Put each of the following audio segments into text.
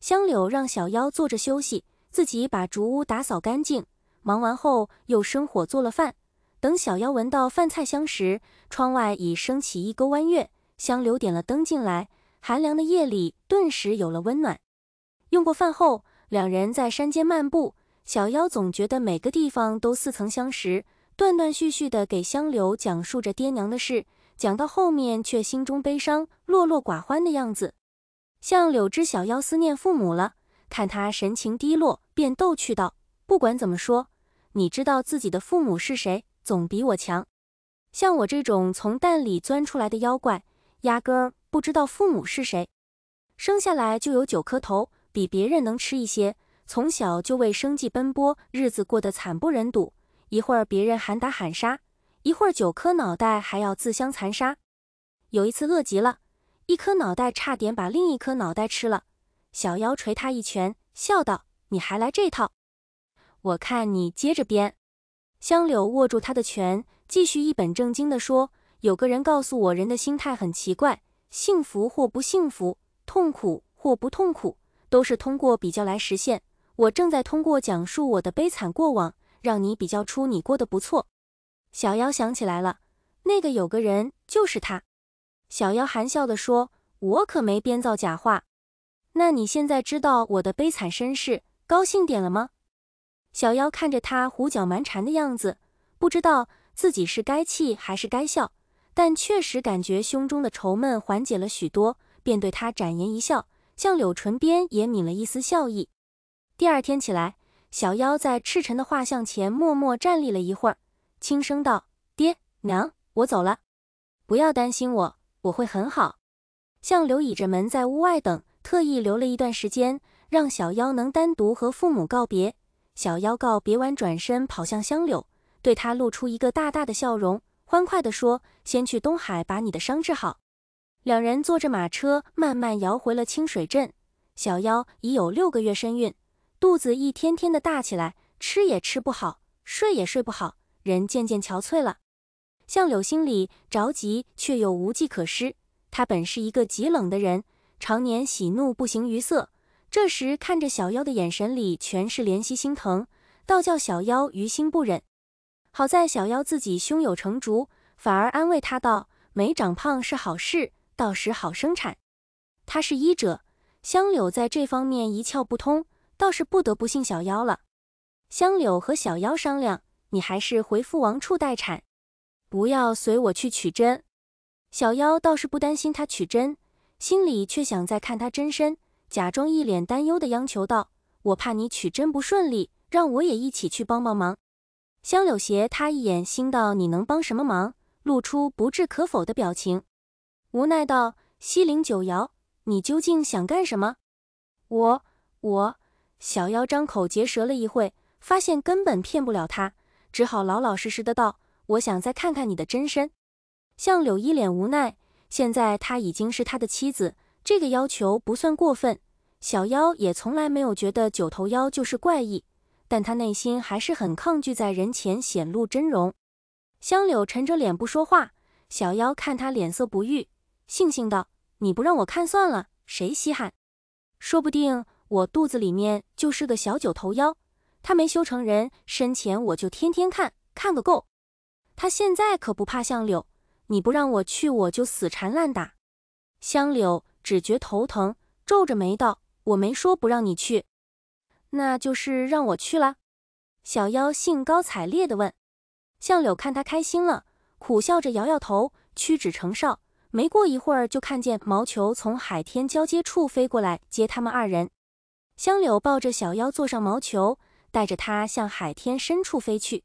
香柳让小妖坐着休息，自己把竹屋打扫干净。忙完后，又生火做了饭。等小妖闻到饭菜香时，窗外已升起一钩弯月。香柳点了灯进来，寒凉的夜里顿时有了温暖。用过饭后，两人在山间漫步。小妖总觉得每个地方都似曾相识。断断续续地给香柳讲述着爹娘的事，讲到后面却心中悲伤、落落寡欢的样子。向柳枝小妖思念父母了，看他神情低落，便逗趣道：“不管怎么说，你知道自己的父母是谁，总比我强。像我这种从蛋里钻出来的妖怪，压根儿不知道父母是谁，生下来就有九颗头，比别人能吃一些，从小就为生计奔波，日子过得惨不忍睹。”一会儿别人喊打喊杀，一会儿九颗脑袋还要自相残杀。有一次饿极了，一颗脑袋差点把另一颗脑袋吃了。小妖捶他一拳，笑道：“你还来这套？我看你接着编。”香柳握住他的拳，继续一本正经地说：“有个人告诉我，人的心态很奇怪，幸福或不幸福，痛苦或不痛苦，都是通过比较来实现。我正在通过讲述我的悲惨过往。”让你比较出你过得不错，小妖想起来了，那个有个人就是他。小妖含笑地说：“我可没编造假话。”那你现在知道我的悲惨身世，高兴点了吗？小妖看着他胡搅蛮缠的样子，不知道自己是该气还是该笑，但确实感觉胸中的愁闷缓解了许多，便对他展颜一笑，向柳唇边也抿了一丝笑意。第二天起来。小妖在赤尘的画像前默默站立了一会儿，轻声道：“爹娘，我走了，不要担心我，我会很好。”相柳倚着门在屋外等，特意留了一段时间，让小妖能单独和父母告别。小妖告别完，转身跑向相柳，对他露出一个大大的笑容，欢快地说：“先去东海把你的伤治好。”两人坐着马车慢慢摇回了清水镇。小妖已有六个月身孕。肚子一天天的大起来，吃也吃不好，睡也睡不好，人渐渐憔悴了。相柳心里着急，却又无计可施。他本是一个极冷的人，常年喜怒不形于色，这时看着小妖的眼神里全是怜惜心疼，倒叫小妖于心不忍。好在小妖自己胸有成竹，反而安慰他道：“没长胖是好事，到时好生产。”他是医者，香柳在这方面一窍不通。倒是不得不信小妖了。香柳和小妖商量：“你还是回父王处待产，不要随我去取针。”小妖倒是不担心他取针，心里却想再看他真身，假装一脸担忧的央求道：“我怕你取针不顺利，让我也一起去帮帮忙。”香柳斜他一眼，心道：“你能帮什么忙？”露出不置可否的表情，无奈道：“西陵九瑶，你究竟想干什么？”我我。小妖张口结舌了一会，发现根本骗不了他，只好老老实实的道：“我想再看看你的真身。”相柳一脸无奈，现在她已经是他的妻子，这个要求不算过分。小妖也从来没有觉得九头妖就是怪异，但他内心还是很抗拒在人前显露真容。香柳沉着脸不说话，小妖看他脸色不悦，悻悻道：“你不让我看算了，谁稀罕？说不定……”我肚子里面就是个小九头妖，他没修成人身前，我就天天看看个够。他现在可不怕相柳，你不让我去，我就死缠烂打。相柳只觉头疼，皱着眉道：“我没说不让你去，那就是让我去了。”小妖兴高采烈地问：“相柳，看他开心了，苦笑着摇摇头，屈指成哨。没过一会儿，就看见毛球从海天交接处飞过来接他们二人。”香柳抱着小妖坐上毛球，带着它向海天深处飞去。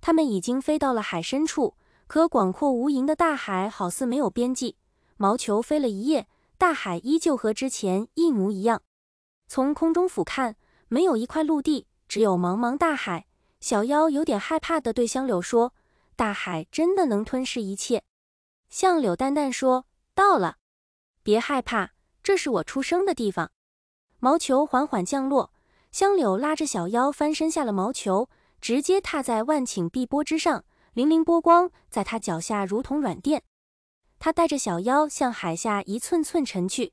他们已经飞到了海深处，可广阔无垠的大海好似没有边际。毛球飞了一夜，大海依旧和之前一模一样。从空中俯瞰，没有一块陆地，只有茫茫大海。小妖有点害怕地对香柳说：“大海真的能吞噬一切？”相柳淡淡说：“到了，别害怕，这是我出生的地方。”毛球缓缓降落，香柳拉着小妖翻身下了毛球，直接踏在万顷碧波之上，粼粼波光在他脚下如同软垫。他带着小妖向海下一寸寸沉去。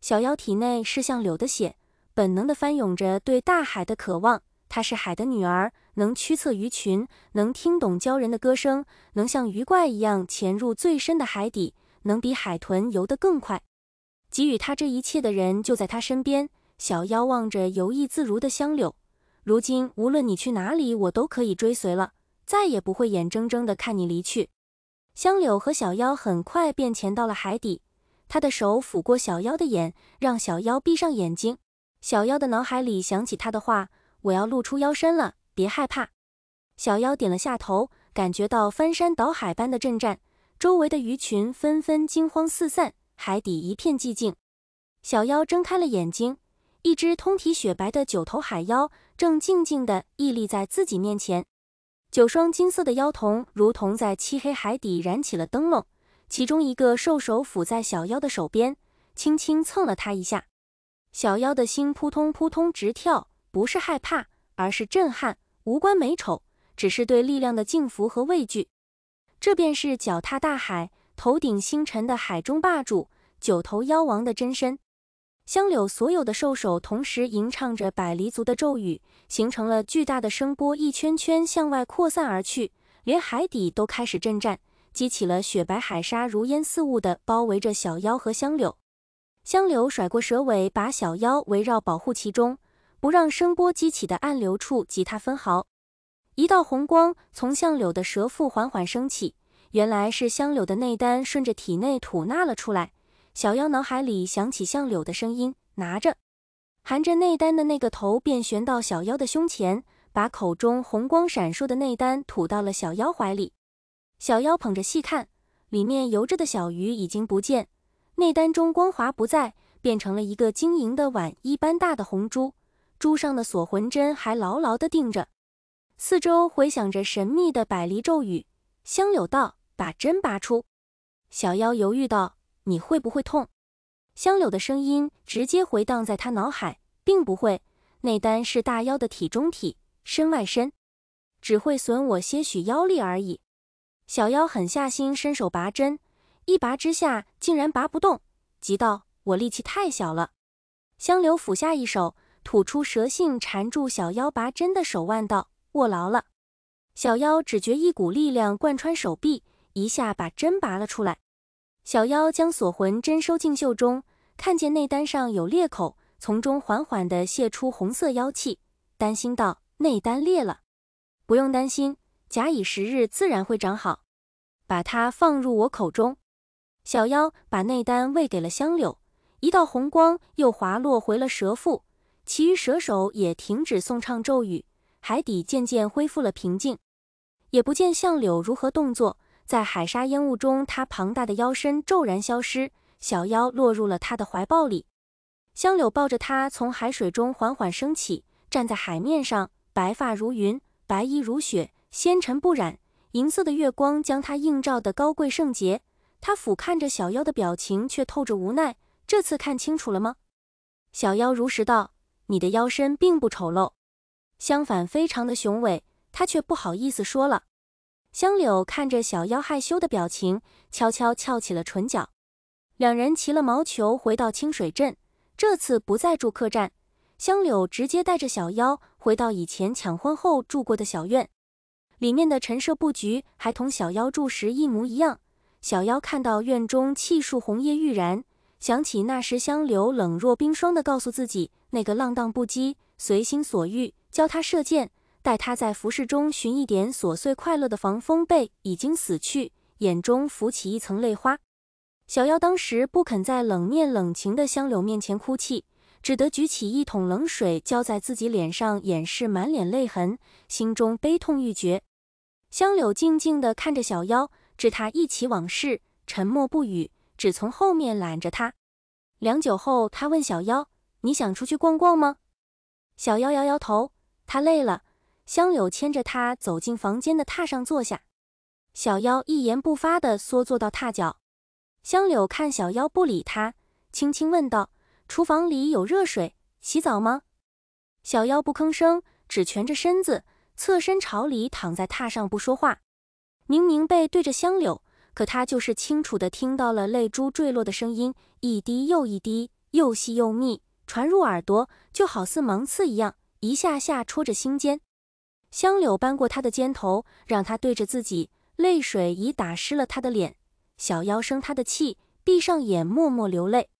小妖体内是像柳的血，本能地翻涌着对大海的渴望。她是海的女儿，能驱策鱼群，能听懂鲛人的歌声，能像鱼怪一样潜入最深的海底，能比海豚游得更快。给予他这一切的人就在他身边。小妖望着游弋自如的香柳，如今无论你去哪里，我都可以追随了，再也不会眼睁睁的看你离去。香柳和小妖很快便潜到了海底，他的手抚过小妖的眼，让小妖闭上眼睛。小妖的脑海里想起他的话：“我要露出腰身了，别害怕。”小妖点了下头，感觉到翻山倒海般的震颤，周围的鱼群纷纷惊慌四散。海底一片寂静，小妖睁开了眼睛，一只通体雪白的九头海妖正静静的屹立在自己面前，九双金色的妖瞳如同在漆黑海底燃起了灯笼，其中一个兽手抚在小妖的手边，轻轻蹭了他一下，小妖的心扑通扑通直跳，不是害怕，而是震撼，无关美丑，只是对力量的敬服和畏惧，这便是脚踏大海。头顶星辰的海中霸主，九头妖王的真身，香柳所有的兽首同时吟唱着百离族的咒语，形成了巨大的声波，一圈圈向外扩散而去，连海底都开始震颤，激起了雪白海沙，如烟似雾的包围着小妖和香柳。香柳甩过蛇尾，把小妖围绕保护其中，不让声波激起的暗流处及他分毫。一道红光从相柳的蛇腹缓缓升起。原来是香柳的内丹顺着体内吐纳了出来。小妖脑海里响起相柳的声音：“拿着。”含着内丹的那个头便悬到小妖的胸前，把口中红光闪烁的内丹吐到了小妖怀里。小妖捧着细看，里面游着的小鱼已经不见，内丹中光华不在，变成了一个晶莹的碗一般大的红珠，珠上的锁魂针还牢牢地钉着。四周回响着神秘的百离咒语，香柳道。把针拔出，小妖犹豫道：“你会不会痛？”香柳的声音直接回荡在他脑海，并不会。内丹是大妖的体中体，身外身，只会损我些许妖力而已。小妖狠下心，伸手拔针，一拔之下竟然拔不动，急道：“我力气太小了。”香柳俯下一手，吐出蛇信缠住小妖拔针的手腕，道：“握牢了。”小妖只觉一股力量贯穿手臂。一下把针拔了出来，小妖将锁魂针收进袖中，看见内丹上有裂口，从中缓缓地泄出红色妖气，担心道：“内丹裂了，不用担心，假以时日自然会长好。”把它放入我口中。小妖把内丹喂给了香柳，一道红光又滑落回了蛇腹，其余蛇首也停止诵唱咒语，海底渐渐恢复了平静，也不见相柳如何动作。在海沙烟雾中，他庞大的腰身骤然消失，小妖落入了他的怀抱里。香柳抱着他，从海水中缓缓升起，站在海面上，白发如云，白衣如雪，纤尘不染。银色的月光将他映照的高贵圣洁。他俯瞰着小妖的表情，却透着无奈。这次看清楚了吗？小妖如实道：“你的腰身并不丑陋，相反，非常的雄伟。”他却不好意思说了。香柳看着小妖害羞的表情，悄悄翘起了唇角。两人骑了毛球回到清水镇，这次不再住客栈，香柳直接带着小妖回到以前抢婚后住过的小院，里面的陈设布局还同小妖住时一模一样。小妖看到院中气树红叶欲燃，想起那时香柳冷若冰霜的告诉自己，那个浪荡不羁、随心所欲，教他射箭。待他在服饰中寻一点琐碎快乐的防风被已经死去，眼中浮起一层泪花。小妖当时不肯在冷面冷情的香柳面前哭泣，只得举起一桶冷水浇在自己脸上，掩饰满脸泪痕，心中悲痛欲绝。香柳静静地看着小妖，知他忆起往事，沉默不语，只从后面揽着他。良久后，他问小妖：“你想出去逛逛吗？”小妖摇摇头，他累了。香柳牵着他走进房间的榻上坐下，小妖一言不发地缩坐到榻脚。香柳看小妖不理他，轻轻问道：“厨房里有热水，洗澡吗？”小妖不吭声，只蜷着身子，侧身朝里躺在榻上不说话。明明背对着香柳，可他就是清楚的听到了泪珠坠落的声音，一滴又一滴，又细又密，传入耳朵就好似芒刺一样，一下下戳着心尖。香柳扳过他的肩头，让他对着自己，泪水已打湿了他的脸。小妖生他的气，闭上眼默默流泪。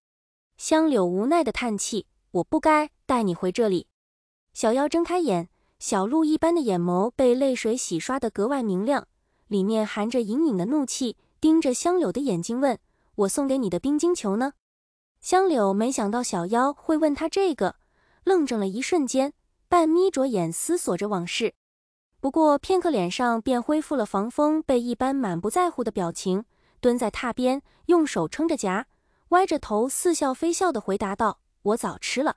香柳无奈的叹气：“我不该带你回这里。”小妖睁开眼，小鹿一般的眼眸被泪水洗刷得格外明亮，里面含着隐隐的怒气，盯着香柳的眼睛问：“我送给你的冰晶球呢？”香柳没想到小妖会问他这个，愣怔了一瞬间，半眯着眼思索着往事。不过片刻，脸上便恢复了防风被一般满不在乎的表情，蹲在榻边，用手撑着夹，歪着头，似笑非笑地回答道：“我早吃了。”